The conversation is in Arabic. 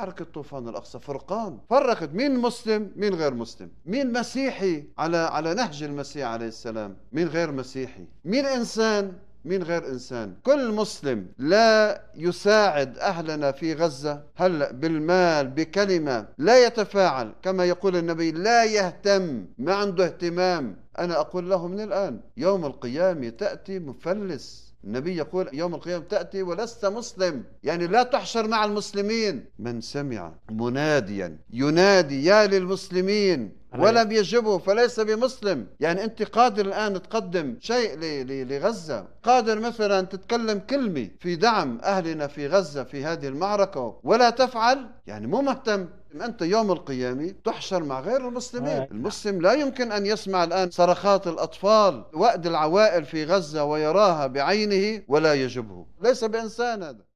حركة طوفان الأقصى فرقان فرقت مين مسلم مين غير مسلم مين مسيحي على على نهج المسيح عليه السلام مين غير مسيحي مين إنسان مين غير إنسان كل مسلم لا يساعد أهلنا في غزة هلأ بالمال بكلمة لا يتفاعل كما يقول النبي لا يهتم ما عنده اهتمام أنا أقول له من الآن يوم القيامة تأتي مفلس النبي يقول يوم القيامة تأتي ولست مسلم يعني لا تحشر مع المسلمين من سمع مناديا ينادي يا للمسلمين ولم يجبه فليس بمسلم يعني أنت قادر الآن تقدم شيء لغزة قادر مثلا تتكلم كلمة في دعم أهلنا في غزة في هذه المعركة ولا تفعل يعني مو مهتم أنت يوم القيامة تحشر مع غير المسلمين المسلم لا يمكن أن يسمع الآن صرخات الأطفال وأد العوائل في غزة ويراها بعينه ولا يجبه ليس بإنسان هذا